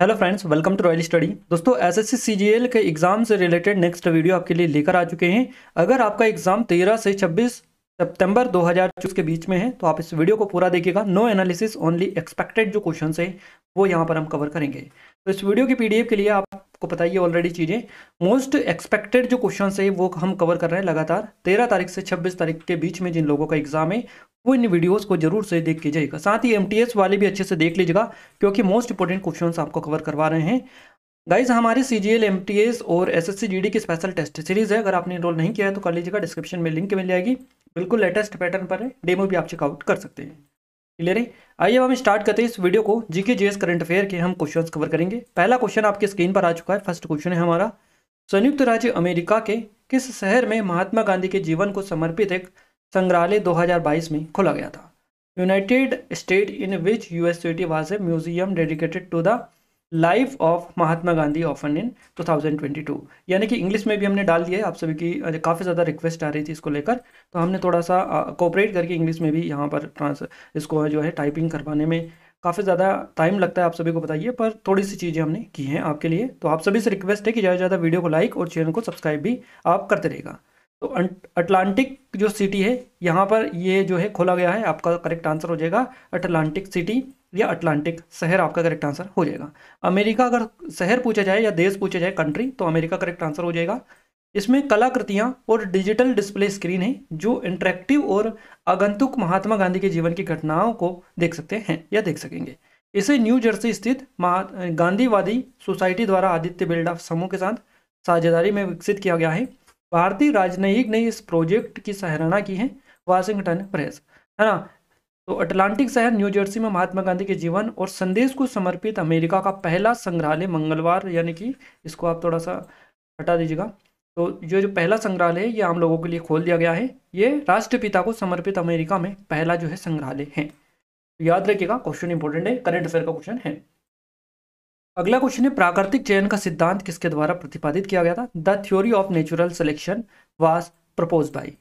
hello friends welcome to royal study दोस्तों SSC CGL के exam से रिलेटेड नेक्स्ट वीडियो आपके लिए लेकर आ चुके हैं अगर आपका एग्ज़ाम 13 से 26 सितंबर 2024 के बीच में है तो आप इस वीडियो को पूरा देखिएगा नो एनालिसिस ओनली एक्सपेक्टेड जो क्वेश्चन है वो यहाँ पर हम कवर करेंगे तो इस वीडियो की पी के लिए आप आपको पता ही ऑलरेडी चीज़ें मोस्ट एक्सपेक्टेड जो क्वेश्चन है वो हम कवर कर रहे हैं लगातार तेरह तारीख से छब्बीस तारीख के बीच में जिन लोगों का एग्जाम है वो इन वीडियोस को जरूर से देख लीजिएगा साथ ही एम वाले भी अच्छे से देख लीजिएगा क्योंकि मोस्ट इंपॉर्टेंट क्वेश्चन आपको कवर करवा रहे हैं गाइज हमारे C G L M T S और S S C G D की स्पेशल टेस्ट सीरीज़ है अगर आपने इनरोल नहीं किया है तो कर लीजिएगा डिस्क्रिप्शन में लिंक मिल जाएगी बिल्कुल लेटेस्ट पैटर्न पर है डेमो भी आप चेकआउट कर सकते हैं क्लियर है आइए हम स्टार्ट करते हैं इस वीडियो को जीके जीएस करंट अफेयर के हम क्वेश्चन कवर करेंगे पहला क्वेश्चन आपके स्क्रीन पर आ चुका है फर्स्ट क्वेश्चन है हमारा संयुक्त राज्य अमेरिका के किस शहर में महात्मा गांधी के जीवन को समर्पित एक संग्रहालय 2022 में खोला गया था United State in which US museum dedicated to the life of Mahatma Gandhi opened in 2022 यानी कि इंग्लिश में भी हमने डाल दिया है आप सभी की काफ़ी ज़्यादा रिक्वेस्ट आ रही थी इसको लेकर तो हमने थोड़ा सा कोऑपरेट करके इंग्लिश में भी यहाँ पर ट्रांस इसको जो है टाइपिंग करवाने में काफ़ी ज़्यादा टाइम लगता है आप सभी को बताइए पर थोड़ी सी चीज़ें हमने की हैं आपके लिए तो आप सभी से रिक्वेस्ट है कि ज़्यादा से ज़्यादा वीडियो को लाइक और चैनल को सब्सक्राइब भी आप करते रहेगा तो अटलांटिक जो सिटी है यहाँ पर ये जो है खोला गया है आपका करेक्ट आंसर हो जाएगा अटलांटिक सिटी या अटलांटिक शहर आपका करेक्ट आंसर हो जाएगा अमेरिका अगर शहर पूछा जाए या देश पूछा जाए कंट्री तो अमेरिका करेक्ट आंसर हो जाएगा इसमें कलाकृतियाँ और डिजिटल डिस्प्ले स्क्रीन है जो इंटरेक्टिव और आगंतुक महात्मा गांधी के जीवन की घटनाओं को देख सकते हैं या देख सकेंगे इसे न्यू जर्सी स्थित गांधीवादी सोसाइटी द्वारा आदित्य बिल्डा समूह के साथ साझेदारी में विकसित किया गया है भारतीय राजनयिक ने इस प्रोजेक्ट की सराहना की है वाशिंगटन प्रेस है ना तो अटलांटिक शहर न्यूजर्सी में महात्मा गांधी के जीवन और संदेश को समर्पित अमेरिका का पहला संग्रहालय मंगलवार यानी कि इसको आप थोड़ा सा हटा दीजिएगा तो ये जो पहला संग्रहालय है ये आम लोगों के लिए खोल दिया गया है ये राष्ट्रपिता को समर्पित अमेरिका में पहला जो है संग्रहालय है याद रखिएगा क्वेश्चन इंपॉर्टेंट है करंट अफेयर का क्वेश्चन है अगला क्वेश्चन है प्राकृतिक चयन का सिद्धांत किसके द्वारा प्रतिपादित किया गया था the theory of natural selection was propose by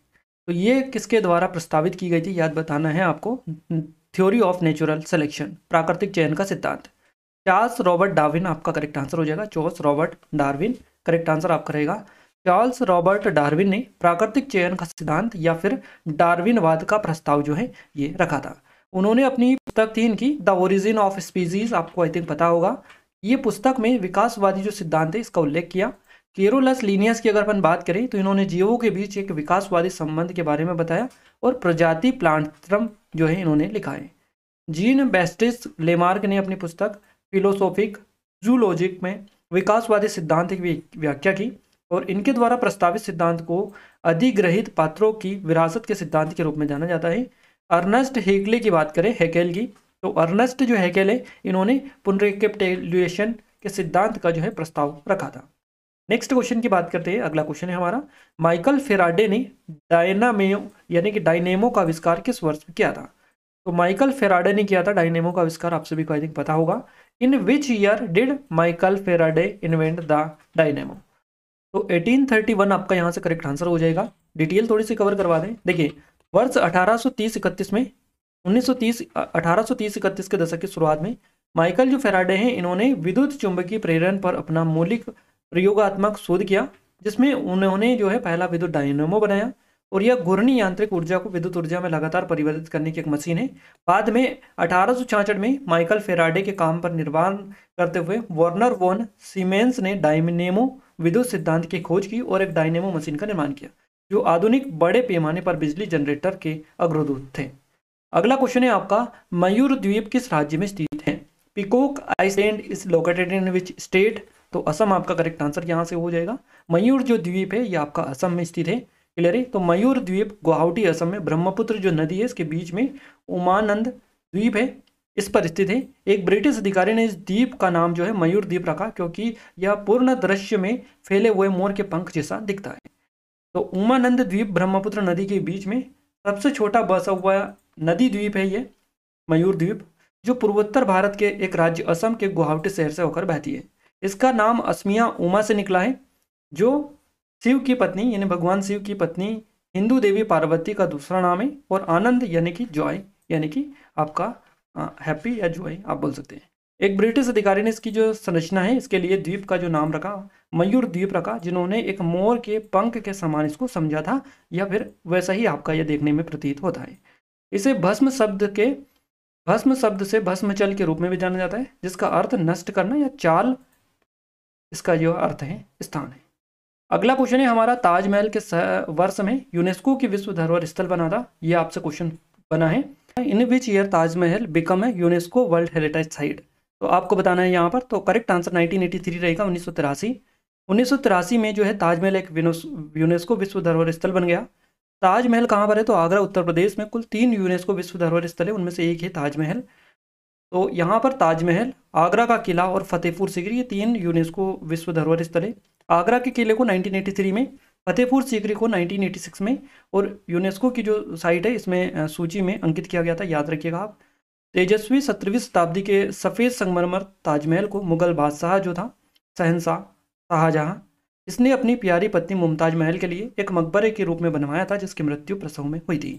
तो ये किसके द्वारा प्रस्तावित की गई थी याद बताना है आपको थ्योरी ऑफ नेचुरल सिलेक्शन प्राकृतिक चयन का सिद्धांत चार्ल्स रॉबर्ट डार्विन आपका करेक्ट आंसर हो जाएगा Charles Robert Darwin correct answer आपका रहेगा चार्ल्स रॉबर्ट डार्विन ने प्राकृतिक चयन का सिद्धांत या फिर डार्विनवाद का प्रस्ताव जो है ये रखा था उन्होंने अपनी पुस्तक थी इनकी द ओरिजिन ऑफ स्पीसीज आपको आई थिंक पता होगा ये पुस्तक में विकासवादी जो सिद्धांत है इसका उल्लेख किया केरोलस लीनियस की अगर अपन बात करें तो इन्होंने जीवों के बीच एक विकासवादी संबंध के बारे में बताया और प्रजाति प्लांट्रम जो है इन्होंने लिखा है जीन बेस्टिस लेमार्क ने अपनी पुस्तक फिलोसॉफिक जूलॉजिक में विकासवादी सिद्धांत की व्याख्या की और इनके द्वारा प्रस्तावित सिद्धांत को अधिग्रहित पात्रों की विरासत के सिद्धांत के रूप में जाना जाता है अर्नस्ट हेकले की बात करें हेकेल की तो अर्नस्ट जो हेकेल है इन्होंने पुनरेकेप्टेल्यूएशन के सिद्धांत का जो है प्रस्ताव रखा था नेक्स्ट क्वेश्चन की बात करते हैं अगला क्वेश्चन है हमारा माइकल फेराडे ने डायनामेयो यानी कि डायनेमो का आविष्कार किस वर्ष में किया था तो माइकल फेराडे ने किया था डायनेमो का आविष्कार आप सभी को आई थिंक पता होगा in which year did Michael Faraday invent the dynamo तो 1831 आपका यहाँ से करेक्ट आंसर हो जाएगा डिटेल थोड़ी सी कवर करवा दें देखिए वर्ष 1830 31 में 1930 सौ के दशक की शुरुआत में माइकल जो फेराडे हैं इन्होंने विद्युत चुंबकीय प्रेरण पर अपना मौलिक प्रयोगात्मक शोध किया जिसमें उन्होंने जो है पहला विद्युत डायनेमो बनाया और यह घूर्णी यांत्रिक ऊर्जा को विद्युत ऊर्जा में लगातार परिवर्तित करने की एक मशीन है बाद में अठारह में माइकल फेराडे के काम पर निर्माण करते हुए वार्नर वॉन सीमेंस ने डायनेमो विद्युत सिद्धांत की खोज की और एक डायनेमो मशीन का निर्माण किया जो आधुनिक बड़े पैमाने पर बिजली जनरेटर के अग्रदूत थे अगला क्वेश्चन है आपका मयूर द्वीप किस राज्य में स्थित है peacock island is located in which state तो असम आपका करेक्ट आंसर यहाँ से हो जाएगा मयूर जो द्वीप है ये आपका असम में स्थित है क्लियर है तो मयूर द्वीप गुवाहाटी असम में ब्रह्मपुत्र जो नदी है इसके बीच में उमानंद द्वीप है इस पर स्थित है एक ब्रिटिश अधिकारी ने इस द्वीप का नाम जो है मयूर द्वीप रखा क्योंकि यह पूर्ण दृश्य में फैले हुए मोर के पंख जैसा दिखता है तो उमानंद द्वीप ब्रह्मपुत्र नदी के बीच में सबसे छोटा बसा हुआ नदी द्वीप है ये मयूर द्वीप जो पूर्वोत्तर भारत के एक राज्य असम के गुवाहाटी शहर से होकर बहती है इसका नाम असमिया उमा से निकला है जो शिव की पत्नी यानी भगवान शिव की पत्नी हिंदू देवी पार्वती का दूसरा नाम है और आनंद यानी कि जॉय यानी कि आपका हैप्पी या जॉय आप बोल सकते हैं एक ब्रिटिश अधिकारी ने इसकी जो संरचना है इसके लिए द्वीप का जो नाम रखा मयूर द्वीप रखा जिन्होंने एक मोर के पंख के समान इसको समझा था या फिर वैसा ही आपका यह देखने में प्रतीत होता है इसे भस्म शब्द के भस्म शब्द से भस्मचल के रूप में भी जाना जाता है जिसका अर्थ नष्ट करना या चाल इसका जो अर्थ है स्थान है अगला क्वेश्चन है हमारा ताजमहल के वर्ष में यूनेस्को की विश्व धरोहर स्थल बना था ये आपसे क्वेश्चन बना है in which year Taj Mahal become है यूनेस्को वर्ल्ड हेरिटेज साइट तो आपको बताना है यहाँ पर तो करेक्ट आंसर 1983 रहेगा उन्नीस सौ तिरासी उन्नीस सौ तिरासी में जो है ताजमहल एक यूनेस्को विश्व धरोहर स्थल बन गया ताजमहल कहाँ पर है तो आगरा उत्तर प्रदेश में कुल तीन यूनेस्को विश्व धरोहर स्थल है उनमें से एक है ताजमहल तो यहाँ पर ताजमहल आगरा का किला और फतेहपुर सीकरी ये तीन यूनेस्को विश्व धरोहर स्थल है आगरा के किले को 1983 में फतेहपुर सीकरी को 1986 में और यूनेस्को की जो साइट है इसमें सूची में अंकित किया गया था याद रखिएगा आप तेजस्वी सत्रहवीं शताब्दी के सफ़ेद संगमरमर ताजमहल को मुगल बादशाह जो था शहनशाह शाहजहाँ इसने अपनी प्यारी पत्नी मुमताज महल के लिए एक मकबरे के रूप में बनवाया था जिसकी मृत्यु प्रसव में हुई थी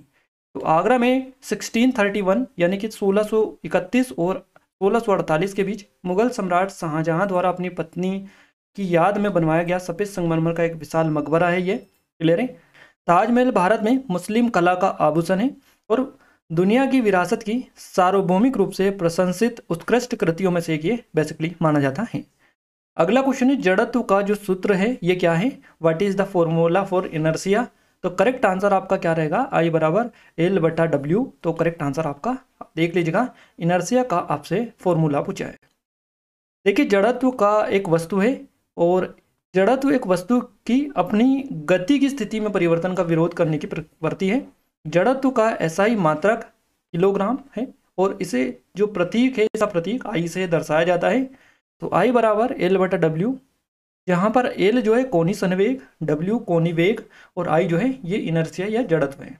तो आगरा में 1631 यानी कि 1631 और 1648 के बीच मुगल सम्राट शाहजहां द्वारा अपनी पत्नी की याद में बनवाया गया सफ़ेद संगमरमर का एक विशाल मकबरा है ये क्लियर है ताजमहल भारत में मुस्लिम कला का आभूषण है और दुनिया की विरासत की सार्वभौमिक रूप से प्रशंसित उत्कृष्ट कृतियों में से एक ये बेसिकली माना जाता है अगला क्वेश्चन है जड़त्व का जो सूत्र है ये क्या है what is the formula for inertia तो करेक्ट आंसर आपका क्या रहेगा आई बराबर एल बटा डब्ल्यू तो करेक्ट आंसर आपका देख लीजिएगा इनर्सिया का आपसे फॉर्मूला पूछा है देखिए जड़त्व का एक वस्तु है और जड़त्व एक वस्तु की अपनी गति की स्थिति में परिवर्तन का विरोध करने की प्रवृत्ति है जड़त्व का ऐसा ही मात्रक किलोग्राम है और इसे जो प्रतीक है इसका प्रतीक आई से दर्शाया जाता है तो आई बराबर एल बटा डब्ल्यू यहाँ पर एल जो है कोनी वेग डब्ल्यू कोनी वेग और आई जो है ये इनर्सिया या जड़त्व है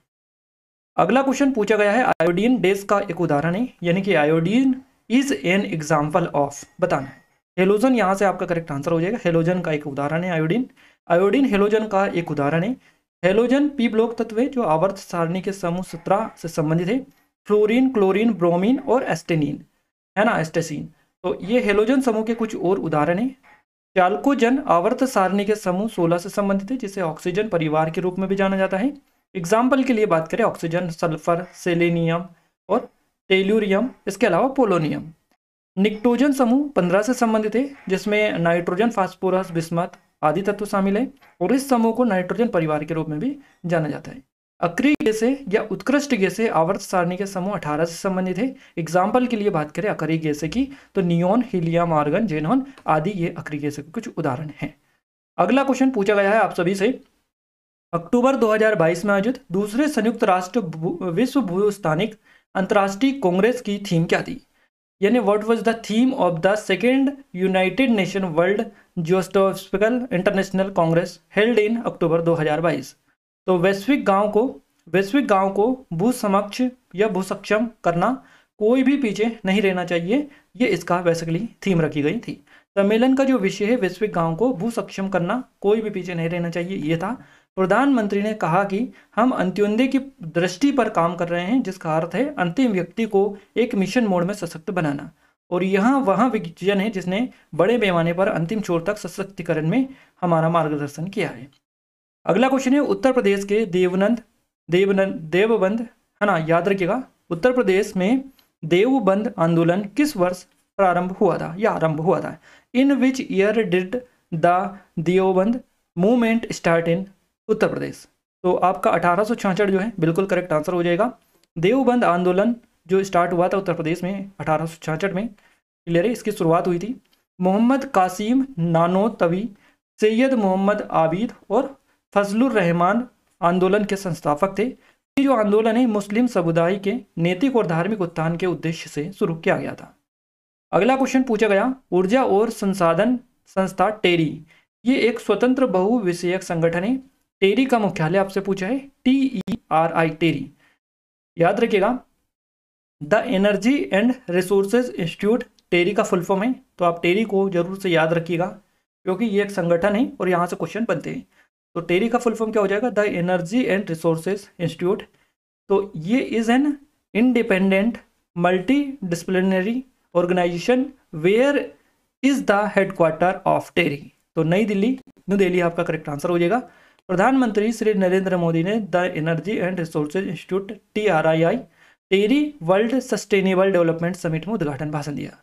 अगला क्वेश्चन पूछा गया है आयोडीन डेस का एक उदाहरण है यानी कि iodine is an example of बताना है हेलोजन यहाँ से आपका करेक्ट आंसर हो जाएगा हेलोजन का एक उदाहरण है आयोडीन आयोडीन हेलोजन का एक उदाहरण है हेलोजन पी ब्लॉक तत्व है जो आवर्त सारणी के समूह सत्रह से संबंधित है फ्लोरीन क्लोरीन ब्रोमीन और एस्टेनिन है ना एस्टेसिन तो ये हेलोजन समूह के कुछ और उदाहरण हैं चालकोजन आवर्त सारणी के समूह 16 से संबंधित है जिसे ऑक्सीजन परिवार के रूप में भी जाना जाता है एग्जाम्पल के लिए बात करें ऑक्सीजन सल्फर सेलेनियम और टेल्यूरियम इसके अलावा पोलोनियम निक्टोजन समूह 15 से संबंधित है जिसमें नाइट्रोजन फास्फोरस बिस्मत आदि तत्व शामिल है और इस समूह को नाइट्रोजन परिवार के रूप में भी जाना जाता है अक्रिय गैसे या उत्कृष्ट गैसे आवर्त सारणी के समूह अठारह से संबंधित है एग्जाम्पल के लिए बात करें अक्रिय गैसे की तो नियोन हिलिया मार्गन जेनोन आदि ये अक्रिय गैसे के कुछ उदाहरण हैं अगला क्वेश्चन पूछा गया है आप सभी से अक्टूबर 2022 में आयोजित दूसरे संयुक्त राष्ट्र विश्व भूस्थानिक अंतर्राष्ट्रीय कांग्रेस की थीम क्या थी यानी what was the theme of the second United Nation world geospatial international congress held in October 2022 तो वैश्विक गांव को वैश्विक गांव को भू समक्ष या भू सक्षम करना कोई भी पीछे नहीं रहना चाहिए ये इसका बेसिकली थीम रखी गई थी सम्मेलन का जो विषय है वैश्विक गांव को भू सक्षम करना कोई भी पीछे नहीं रहना चाहिए ये था प्रधानमंत्री ने कहा कि हम अंत्योदय की दृष्टि पर काम कर रहे हैं जिसका अर्थ है अंतिम व्यक्ति को एक मिशन मोड में सशक्त बनाना और यहाँ वहाँ विजन है जिसने बड़े पैमाने पर अंतिम छोर तक सशक्तिकरण में हमारा मार्गदर्शन किया है अगला क्वेश्चन है उत्तर प्रदेश के देवनंद देवनंद देवबंद है ना याद रखिएगा उत्तर प्रदेश में देवबंद आंदोलन किस वर्ष प्रारंभ हुआ था या आरंभ हुआ था in which year did the Deoband movement start in Uttar Pradesh तो आपका अठारह जो है बिल्कुल करेक्ट आंसर हो जाएगा देवबंद आंदोलन जो स्टार्ट हुआ था उत्तर प्रदेश में अठारह में क्लियर है इसकी शुरुआत हुई थी मोहम्मद कासिम नानो तवी सैयद मोहम्मद आबिद और रहमान आंदोलन के संस्थापक थे ये जो आंदोलन है मुस्लिम समुदाय के नैतिक और धार्मिक उत्थान के उद्देश्य से शुरू किया गया था अगला क्वेश्चन पूछा गया ऊर्जा और संसाधन संस्था टेरी ये एक स्वतंत्र बहु विषयक संगठन है टेरी का मुख्यालय आपसे पूछा है टी ई आर आई टेरी याद रखिएगा the energy and resources institute TERI का फुल फॉर्म है तो आप टेरी को जरूर से याद रखिएगा क्योंकि ये एक संगठन है और यहाँ से क्वेश्चन बनते हैं तो टेरी का फुल फॉर्म क्या हो जाएगा the energy and resources institute तो ये is an independent multi disciplinary organisation where is the headquarter of TERI तो नई दिल्ली न्यू दिल्ली आपका करेक्ट आंसर हो जाएगा प्रधानमंत्री श्री नरेंद्र मोदी ने the energy and resources institute T R I I TERI world sustainable development summit में उद्घाटन भाषण दिया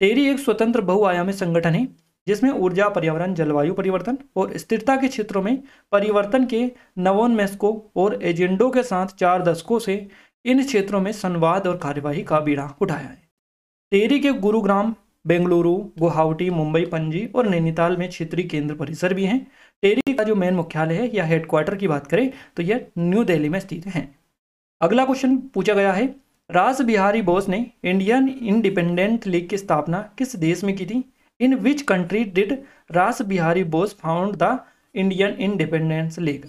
टेरी एक स्वतंत्र बहुआयामी संगठन है जिसमें ऊर्जा पर्यावरण जलवायु परिवर्तन और स्थिरता के क्षेत्रों में परिवर्तन के नवोन्मेषकों और एजेंडों के साथ चार दशकों से इन क्षेत्रों में संवाद और कार्यवाही का बीड़ा उठाया है टेरी के गुरुग्राम बेंगलुरु गुवाहाटी मुंबई पंजी और नैनीताल में क्षेत्रीय केंद्र परिसर भी हैं टेरी का जो मेन मुख्यालय है या हेडक्वार्टर की बात करें तो यह न्यू दिल्ली में स्थित है अगला क्वेश्चन पूछा गया है राज बिहारी बोस ने इंडियन इंडिपेंडेंट लीग की स्थापना किस देश में की थी इन विच country did Rash Behari Bose found the Indian independence league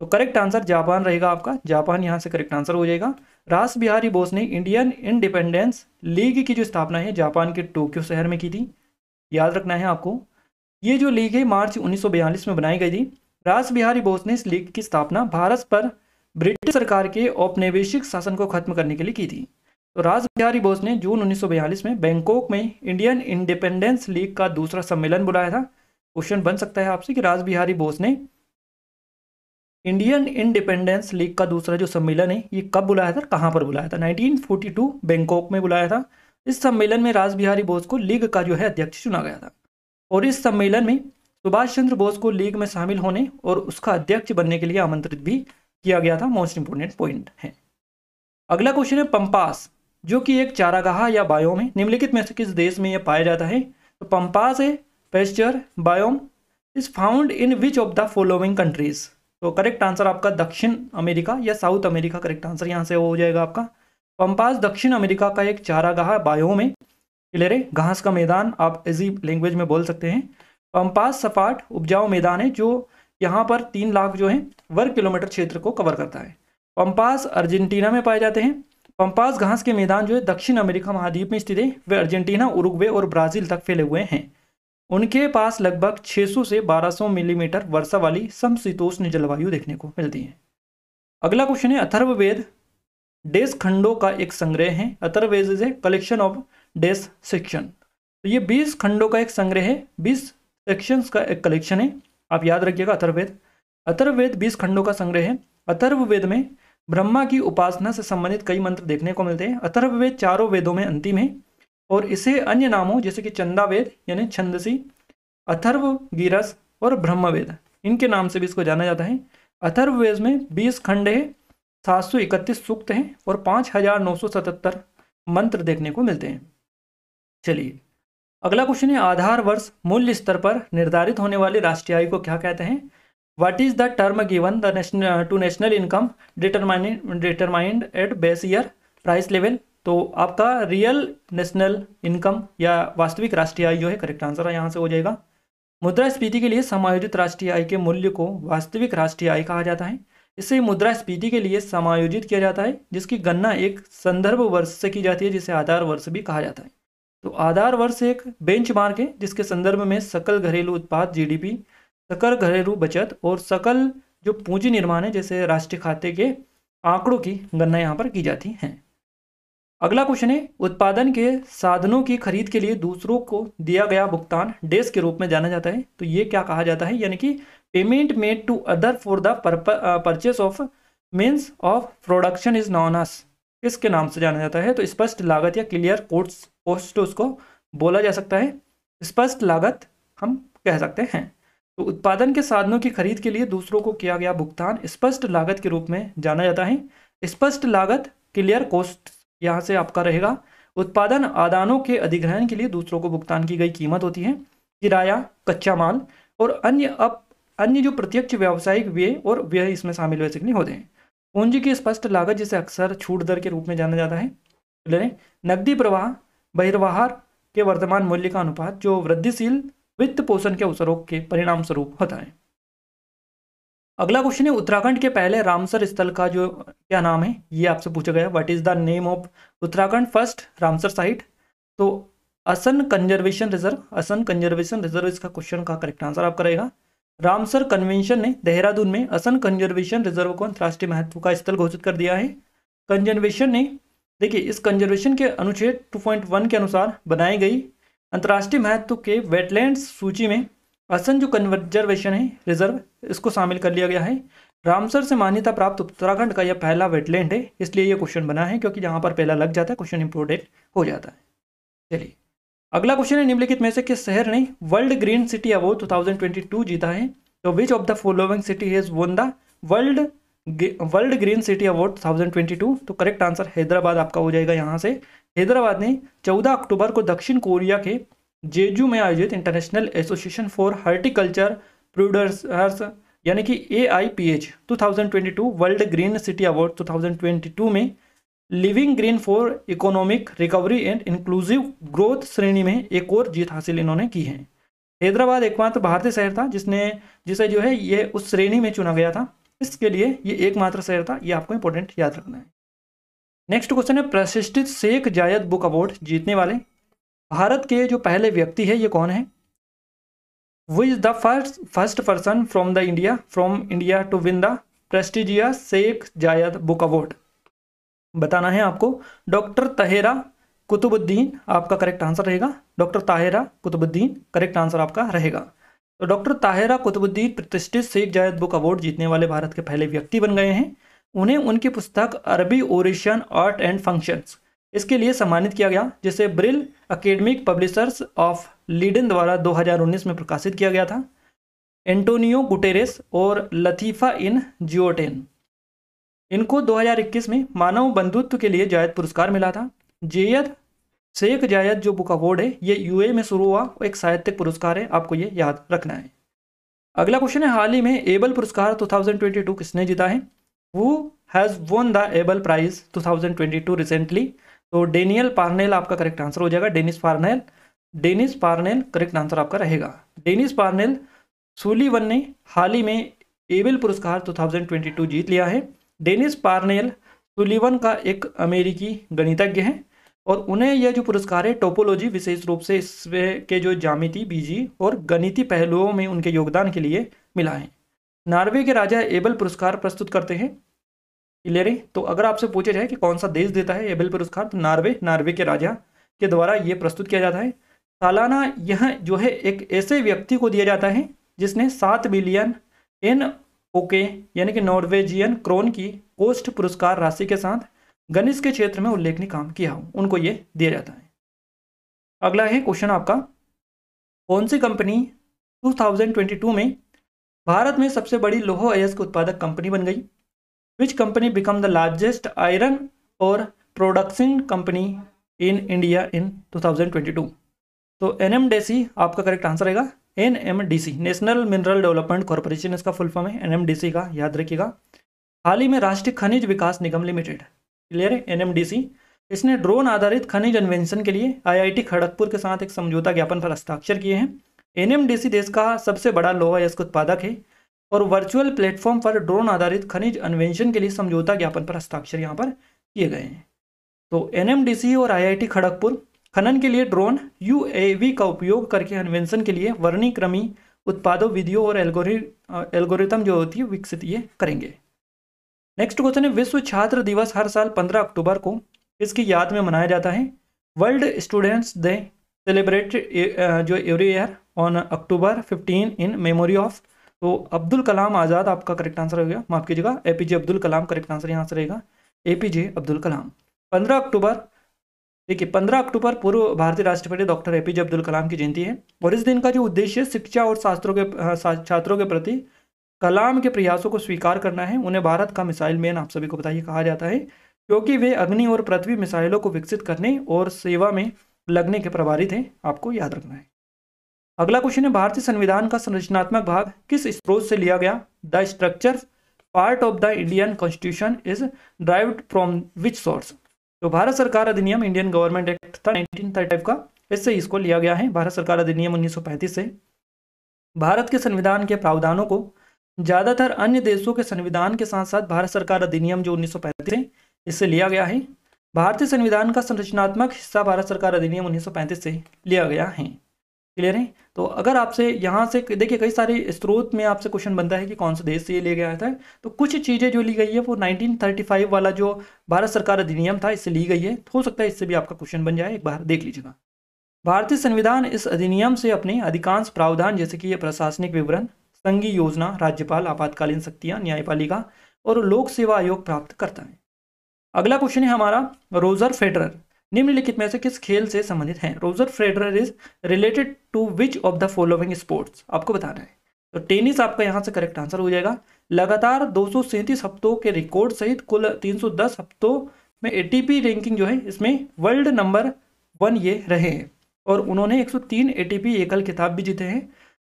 तो करेक्ट आंसर जापान रहेगा आपका जापान यहाँ से करेक्ट आंसर हो जाएगा रास बिहारी बोस ने इंडियन इंडिपेंडेंस लीग की जो स्थापना है जापान के टोक्यो शहर में की थी याद रखना है आपको ये जो लीग है मार्च 1942 में बनाई गई थी रास बिहारी बोस ने इस लीग की स्थापना भारत पर ब्रिटिश सरकार के औपनिवेशिक शासन को खत्म करने के लिए की थी तो राज बिहारी बोस ने जून उन्नीस में बैंकॉक में इंडियन इंडिपेंडेंस लीग का दूसरा सम्मेलन बुलाया था क्वेश्चन बन सकता है आपसे कि राज बिहारी बोस ने इंडियन इंडिपेंडेंस लीग का दूसरा जो सम्मेलन है ये कब बुलाया था कहां पर बुलाया था 1942 बैंकॉक में बुलाया था इस सम्मेलन में राज बिहारी बोस को लीग का जो है अध्यक्ष चुना गया था और इस सम्मेलन में सुभाष चंद्र बोस को लीग में शामिल होने और उसका अध्यक्ष बनने के लिए आमंत्रित भी किया गया था मोस्ट इंपोर्टेंट पॉइंट है अगला क्वेश्चन है पंपास जो कि एक चारागाह या बायोम है निम्नलिखित में से किस देश में यह पाया जाता है तो पंपास है pasture biome is found in which of the following countries तो करेक्ट आंसर आपका दक्षिण अमेरिका या साउथ अमेरिका करेक्ट आंसर यहाँ से हो जाएगा आपका पंपास दक्षिण अमेरिका का एक चारागाह बायोम है क्लियर है घास का मैदान आप इजी लैंग्वेज में बोल सकते हैं पंपास सपाट उपजाऊ मैदान है जो यहाँ पर तीन लाख जो है वर्ग किलोमीटर क्षेत्र को कवर करता है पंपास अर्जेंटीना में पाए जाते हैं पंपास घास के मैदान जो है दक्षिण अमेरिका महाद्वीप में स्थित है वे अर्जेंटीना उरुग्वे और ब्राजील तक फैले हुए हैं उनके पास लगभग 600 से 1200 मिलीमीटर mm वर्षा वाली समशीतोष्ण जलवायु देखने को मिलती है अगला क्वेश्चन है अथर्ववेद डेस खंडों का एक संग्रह है Atharvaveda is a collection of डेस सेक्शन तो ये 20 खंडों का एक संग्रह है 20 सेक्शंस का एक कलेक्शन है आप याद रखिएगा अथर्ववेद अथर्ववेद 20 खंडों का संग्रह है अथर्ववेद में ब्रह्मा की उपासना से संबंधित कई मंत्र देखने को मिलते हैं अथर्ववेद चारों वेदों में अंतिम है और इसे अन्य नामों जैसे कि चंदा वेद यानी छंदसी अथर्व गिरस और ब्रह्मवेद इनके नाम से भी इसको जाना जाता है अथर्ववेद में बीस खंड है सात सौ इकतीस सूक्त हैं और पाँच हजार नौ सौ सतहत्तर मंत्र देखने को मिलते हैं चलिए अगला क्वेश्चन है आधार वर्ष मूल्य स्तर पर निर्धारित होने वाली राष्ट्रीय आय को क्या कहते हैं what is the term given the national uh, to national income determined determined at base year price level तो आपका रियल नेशनल इनकम या वास्तविक राष्ट्रीय आय जो है करेक्ट आंसर है यहाँ से हो जाएगा मुद्रास्फीति के लिए समायोजित राष्ट्रीय आय के मूल्य को वास्तविक राष्ट्रीय आय कहा जाता है इसे मुद्रास्फीति के लिए समायोजित किया जाता है जिसकी गणना एक संदर्भ वर्ष से की जाती है जिसे आधार वर्ष भी कहा जाता है तो आधार वर्ष एक बेंच मार्क है जिसके संदर्भ में सकल घरेलू उत्पाद जीडीपी सकल घरेलू बचत और सकल जो पूंजी निर्माण है जैसे राष्ट्रीय खाते के आंकड़ों की गणना यहाँ पर की जाती है अगला क्वेश्चन है उत्पादन के साधनों की खरीद के लिए दूसरों को दिया गया भुगतान डेस के रूप में जाना जाता है तो ये क्या कहा जाता है यानी कि payment made to other for the purchase of means of production is known as इसके नाम से जाना जाता है तो स्पष्ट लागत या क्लियर कोर्ट्स कोस्ट उसको बोला जा सकता है स्पष्ट लागत हम कह सकते हैं तो उत्पादन के साधनों की खरीद के लिए दूसरों को किया गया भुगतान स्पष्ट लागत के रूप में जाना जाता है स्पष्ट लागत क्लियर कॉस्ट यहाँ से आपका रहेगा उत्पादन आदानों के अधिग्रहण के लिए दूसरों को भुगतान की गई कीमत होती है किराया कच्चा माल और अन्य अप अन्य जो प्रत्यक्ष व्यावसायिक व्यय और व्यय इसमें शामिल बेसिकली होते हैं पूंजी की स्पष्ट लागत जिसे अक्सर छूट दर के रूप में जाना जाता है है नकदी प्रवाह बहिर्वाहार के वर्तमान मूल्य का अनुपात जो वृद्धिशील वित्त पोषण के अवसरों के परिणाम स्वरूप होता है अगला क्वेश्चन है उत्तराखंड के पहले रामसर स्थल का जो क्या नाम है ये आपसे पूछा गया what is the name of Uttarakhand first Ramsar site तो Asan conservation reserve Asan conservation reserve इसका क्वेश्चन का करेक्ट आंसर आपका रहेगा रामसर कन्वेंशन ने देहरादून में असन कंजर्वेशन रिजर्व को अंतर्राष्ट्रीय महत्व का स्थल घोषित कर दिया है कंजर्वेशन ने देखिए इस कंजर्वेशन के अनुच्छेद 2.1 के अनुसार बनाई गई अंतर्राष्ट्रीय महत्व के वेटलैंड सूची में असम जो कन्वर्जर्वेशन है रिजर्व इसको शामिल कर लिया गया है रामसर से मान्यता प्राप्त उत्तराखंड का यह पहला वेटलैंड है इसलिए यह क्वेश्चन बना है क्योंकि यहाँ पर पहला लग जाता है क्वेश्चन इंपोर्टेंट हो जाता है चलिए अगला क्वेश्चन है निम्नलिखित में से किस शहर ने वर्ल्ड ग्रीन सिटी अवार्ड 2022 जीता है तो which of the following city has won the world world green city award 2022 तो करेक्ट आंसर हैदराबाद आपका हो जाएगा यहाँ से हैदराबाद ने 14 अक्टूबर को दक्षिण कोरिया के जेजू में आयोजित international association for horticulture producers यानी कि A I P H to world green city award 2022 में living green for economic recovery and inclusive growth श्रेणी में एक और जीत हासिल इन्होंने की है हैदराबाद एकमात्र भारतीय शहर था जिसने जिसे जो है ये उस श्रेणी में चुना गया था इसके लिए ये एकमात्र शहर था ये आपको इंपॉर्टेंट याद रखना है नेक्स्ट क्वेश्चन है प्रशिष्ठित शेख जायद बुक अवार्ड जीतने वाले भारत के जो पहले व्यक्ति है ये कौन है वो is the first first person from the India from India to win the prestigious Sheikh Zayed book award बताना है आपको डॉक्टर तहेरा कुतुबुद्दीन आपका करेक्ट आंसर रहेगा doctor Tahera Qutbuddin correct answer आपका रहेगा तो डॉक्टर ताहिरा कुतुबुद्दीन प्रतिष्ठित शेख जायद बुक अवार्ड जीतने वाले भारत के पहले व्यक्ति बन गए हैं उन्हें उनकी पुस्तक अरबी ओरिशियन आर्ट एंड फंक्शंस इसके लिए सम्मानित किया गया जिसे Brill academic publishers of Leiden द्वारा 2019 में प्रकाशित किया गया था एंटोनियो गुटेरेस और लतीफ़ा इन जियोटेन इनको 2021 में मानव बंधुत्व के लिए जायद पुरस्कार मिला था जेयद शेख जायद जो बुक अवार्ड है ये यूए में शुरू हुआ एक साहित्यिक पुरस्कार है आपको ये याद रखना है अगला क्वेश्चन है हाल ही में एबल पुरस्कार 2022 किसने जीता है वो has won the Abel prize 2022 recently तो डेनियल पार्नेल आपका करेक्ट आंसर हो जाएगा Dennis Parnell Dennis Parnell correct answer आपका रहेगा डेनिस पार्नेल सुलीवन ने हाल ही में एबल पुरस्कार 2022 जीत लिया है डेनिस पार्नेल सुलीवन का एक अमेरिकी गणितज्ञ है और उन्हें यह जो पुरस्कार है टोपोलॉजी विशेष रूप से इसमें के जो जामिति बीजी और गणिति पहलुओं में उनके योगदान के लिए मिला है नार्वे के राजा एबल पुरस्कार प्रस्तुत करते हैं क्लियर तो अगर आपसे पूछा जाए कि कौन सा देश देता है एबल पुरस्कार तो नार्वे नार्वे के राजा के द्वारा ये प्रस्तुत किया जाता है सालाना यह जो है एक ऐसे व्यक्ति को दिया जाता है जिसने सात बिलियन एन ओके यानी कि नॉर्वेजियन क्रोन की कोस्ट पुरस्कार राशि के साथ गणित के क्षेत्र में उल्लेखनीय काम किया हो उनको ये दिया जाता है अगला है क्वेश्चन आपका कौन सी कंपनी 2022 में भारत में सबसे बड़ी लोहो अयस्क उत्पादक कंपनी बन गई which company become the largest iron ore production company in India in 2022 तो एन आपका करेक्ट आंसर रहेगा N M D C national mineral development corporation इसका फुल फॉर्म है एन का याद रखिएगा हाल ही में राष्ट्रीय खनिज विकास निगम लिमिटेड क्लियर है एनएमडीसी इसने ड्रोन आधारित खनिज अन्वेंशन के लिए आईआईटी खड़गपुर के साथ एक समझौता ज्ञापन पर हस्ताक्षर किए हैं एनएमडीसी देश का सबसे बड़ा लोहा यस्क उत्पादक है और वर्चुअल प्लेटफॉर्म पर ड्रोन आधारित खनिज अन्वेंशन के लिए समझौता ज्ञापन पर हस्ताक्षर यहाँ पर किए गए हैं तो एनएमडीसी और आईआईटी खड़गपुर खनन के लिए ड्रोन यूएवी का उपयोग करके अन्वेंशन के लिए वर्णिक्रमी उत्पादों विधियों और एल्गोरि एल्गोरिथम जो होती है विकसित ये करेंगे नेक्स्ट क्वेश्चन है विश्व छात्र दिवस हर साल 15 अक्टूबर को इसकी याद में मनाया जाता है वर्ल्ड स्टूडेंट्स डे सेलिब्रेट जो every year on October 15 in memory of तो अब्दुल कलाम आज़ाद आपका करेक्ट आंसर हो गया माफ कीजिएगा A P J Abdul Kalam correct answer यहाँ से रहेगा ए पी जे अब्दुल कलाम पंद्रह अक्टूबर देखिए पंद्रह अक्टूबर पूर्व भारतीय राष्ट्रपति doctor A P J Abdul Kalam की जयंती है और इस दिन का जो उद्देश्य शिक्षा और शास्त्रों के छात्रों के प्रति कलाम के प्रयासों को स्वीकार करना है उन्हें भारत का मिसाइल मैन आप सभी को बताइए कहा जाता है क्योंकि वे अग्नि और पृथ्वी मिसाइलों को विकसित करने और सेवा में लगने के प्रभारी थे आपको याद रखना है अगला क्वेश्चन है भारतीय संविधान का संरचनात्मक भाग किस स्रोत से लिया गया the structure part of the Indian constitution is derived from which source तो भारत सरकार अधिनियम इंडियन गवर्नमेंट एक्ट था नाइनटीन का इससे इसको लिया गया है भारत सरकार अधिनियम उन्नीस से भारत के संविधान के प्रावधानों को ज़्यादातर अन्य देशों के संविधान के साथ साथ भारत सरकार अधिनियम जो उन्नीस है इससे लिया गया है भारतीय संविधान का संरचनात्मक हिस्सा भारत सरकार अधिनियम 1935 से लिया गया है क्लियर है तो अगर आपसे यहाँ से देखिए कई सारे स्रोत में आपसे क्वेश्चन बनता है कि कौन से देश से ये लिया गया था तो कुछ चीज़ें जो ली गई है वो 1935 वाला जो भारत सरकार अधिनियम था इससे ली गई है हो सकता है इससे भी आपका क्वेश्चन बन जाए एक बार देख लीजिएगा भारतीय संविधान इस अधिनियम से अपने अधिकांश प्रावधान जैसे कि ये प्रशासनिक विवरण संघीय योजना राज्यपाल आपातकालीन शक्तियां न्यायपालिका और लोक सेवा आयोग प्राप्त करता है अगला क्वेश्चन है हमारा रोजर फेडरर निम्नलिखित में से किस खेल से संबंधित है Roger Federer is related to which of the following sports आपको बताना है तो टेनिस आपका यहाँ से करेक्ट आंसर हो जाएगा लगातार दो हफ्तों के रिकॉर्ड सहित कुल तीन हफ्तों में एटीपी रैंकिंग जो है इसमें वर्ल्ड नंबर वन ये रहे हैं और उन्होंने 103 एटीपी एकल खिताब भी जीते हैं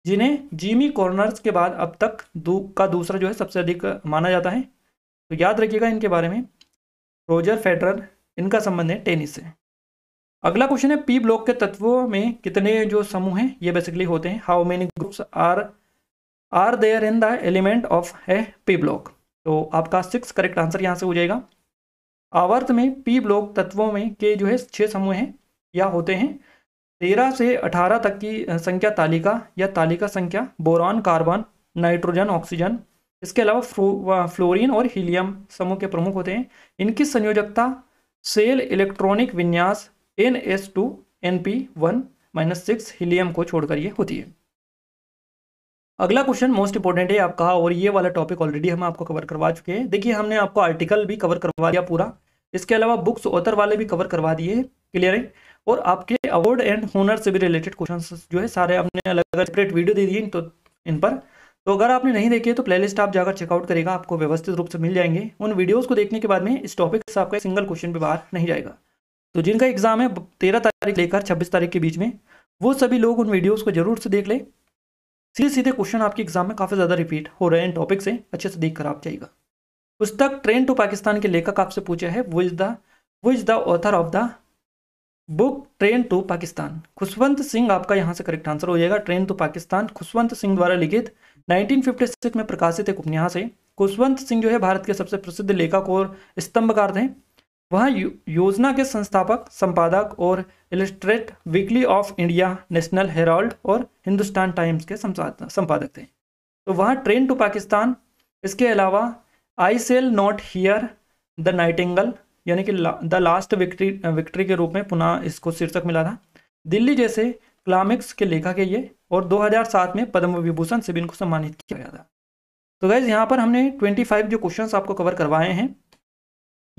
जिन्हें जिमी कॉर्नर्स के बाद अब तक दू का दूसरा जो है सबसे अधिक माना जाता है तो याद रखिएगा इनके बारे में रोजर फेडरर इनका संबंध है टेनिस से अगला क्वेश्चन है पी ब्लॉक के तत्वों में कितने जो समूह हैं ये बेसिकली होते हैं how many groups are are there in the element of a p block तो आपका सिक्स करेक्ट आंसर यहाँ से हो जाएगा आवर्त में पी ब्लॉक तत्वों में के जो है छः समूह हैं या होते हैं तेरह से अठारह तक की संख्या तालिका या तालिका संख्या बोरान कार्बन नाइट्रोजन ऑक्सीजन इसके अलावा फ्लोरीन और हीलियम समूह के प्रमुख होते हैं इनकी संयोजकता सेल इलेक्ट्रॉनिक विन्यास N S two N P one minus six helium को छोड़कर ये होती है अगला क्वेश्चन मोस्ट इंपॉर्टेंट है आपका और ये वाला टॉपिक ऑलरेडी हम आपको कवर करवा चुके हैं देखिए हमने आपको आर्टिकल भी कवर करवा दिया पूरा इसके अलावा बुक्स ऑथर वाले भी कवर करवा दिए क्लियर है और आपके अवार्ड एंड होनर से भी रिलेटेड क्वेश्चन जो है सारे आपने अलग अलग सेपरेट वीडियो दे दिए तो इन पर तो अगर आपने नहीं देखे तो प्लेलिस्ट आप जाकर चेकआउट करेगा आपको व्यवस्थित रूप से मिल जाएंगे उन वीडियोज को देखने के बाद में इस टॉपिक से आपका सिंगल क्वेश्चन भी बाहर नहीं जाएगा तो जिनका एग्जाम है तेरह तारीख लेकर छब्बीस तारीख के बीच में वो सभी लोग उन वीडियोज़ को जरूर से देख लें सीधे सीधे क्वेश्चन आपके एग्जाम में काफ़ी ज़्यादा रिपीट हो रहे हैं टॉपिक से अच्छे से देख कर आप जाएगा पुस्तक ट्रेन टू पाकिस्तान के लेखक आपसे पूछा है वो इज़ द वो is the author of the book train to Pakistan Khushwant Singh आपका यहाँ से करेक्ट आंसर हो जाएगा ट्रेन टू पाकिस्तान खुशवंत सिंह द्वारा लिखित 1956 में प्रकाशित एक उपन्यास है खुशवंत सिंह जो है भारत के सबसे प्रसिद्ध लेखक और स्तंभकार थे वह योजना के संस्थापक संपादक और illustrated weekly of India national herald और हिंदुस्तान टाइम्स के संपादक थे तो वहाँ ट्रेन टू पाकिस्तान इसके अलावा I shall not hear the nightingale यानी कि द लास्ट विक्ट्री विक्ट्री के रूप में पुनः इसको शीर्षक मिला था दिल्ली जैसे क्लामिक्स के लेखक है ये और 2007 में पद्म विभूषण से भी इनको सम्मानित किया गया था तो गैज़ यहाँ पर हमने 25 जो क्वेश्चन आपको कवर करवाए हैं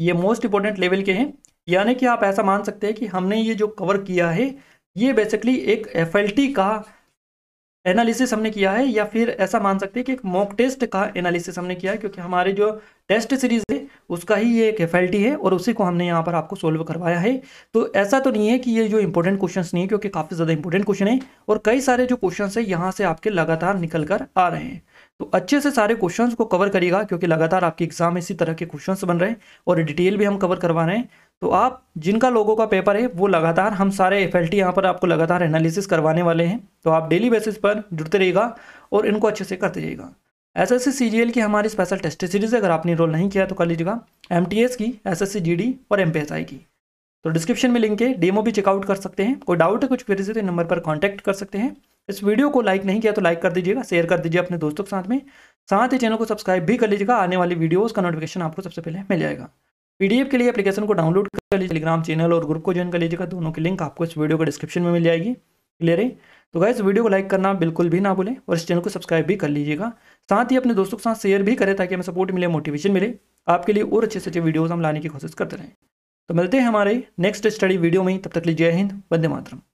ये मोस्ट इंपॉर्टेंट लेवल के हैं यानी कि आप ऐसा मान सकते हैं कि हमने ये जो कवर किया है ये बेसिकली एक एफ का एनालिसिस हमने किया है या फिर ऐसा मान सकते हैं कि एक मॉक टेस्ट का एनालिसिस हमने किया है क्योंकि हमारे जो टेस्ट सीरीज है उसका ही ये एक फैल्टी है और उसी को हमने यहाँ पर आपको सोल्व करवाया है तो ऐसा तो नहीं है कि ये जो इंपॉर्टेंट क्वेश्चन नहीं है क्योंकि काफ़ी ज़्यादा इंपॉर्टेंट क्वेश्चन है और कई सारे जो क्वेश्चन है यहाँ से आपके लगातार निकल कर आ रहे हैं तो अच्छे से सारे क्वेश्चन को कवर करिएगा क्योंकि लगातार आपके एग्जाम इसी तरह के क्वेश्चन बन रहे हैं और डिटेल भी हम कवर करवा रहे हैं तो आप जिनका लोगों का पेपर है वो लगातार हम सारे एफ एल टी यहाँ पर आपको लगातार एनालिसिस करवाने वाले हैं तो आप डेली बेसिस पर जुड़ते रहिएगा और इनको अच्छे से करते जाइएगा S S C G L की हमारी स्पेशल टेस्ट सीरीज़ अगर आपने रोल नहीं किया तो कर लीजिएगा एम टी एस की S S C G D और एम पी एस आई की तो डिस्क्रिप्शन में लिंक है डेमो भी चेकआउट कर सकते हैं कोई डाउट है कुछ फिर से तो नंबर पर कॉन्टैक्ट कर सकते हैं इस वीडियो को लाइक नहीं किया तो लाइक कर दीजिएगा शेयर कर दीजिए अपने दोस्तों के साथ में साथ ही चैनल को सब्सक्राइब भी कर लीजिएगा आने वाली वीडियोज़ का नोटिफिकेशन आपको सबसे पहले मिल जाएगा पीडीएफ के लिए एप्लीकेशन को डाउनलोड कर लीजिए टेलीग्राम चैनल और ग्रुप को ज्वाइन कर लीजिएगा दोनों की लिंक आपको इस वीडियो को डिस्क्रिप्शन में मिल जाएगी क्लियर है तो गाइस वीडियो को लाइक करना बिल्कुल भी ना भूलें और इस चैनल को सब्सक्राइब भी कर लीजिएगा साथ ही अपने दोस्तों के साथ शेयर भी करें ताकि हमें सपोर्ट मिले मोटिवेशन मिले आपके लिए और अच्छे से अच्छे वीडियोज़ हम लाने की कोशिश करते रहें तो मिलते हैं हमारे नेक्स्ट स्टडी वीडियो में तब तक लीजिए जय हिंद वंदे मातरम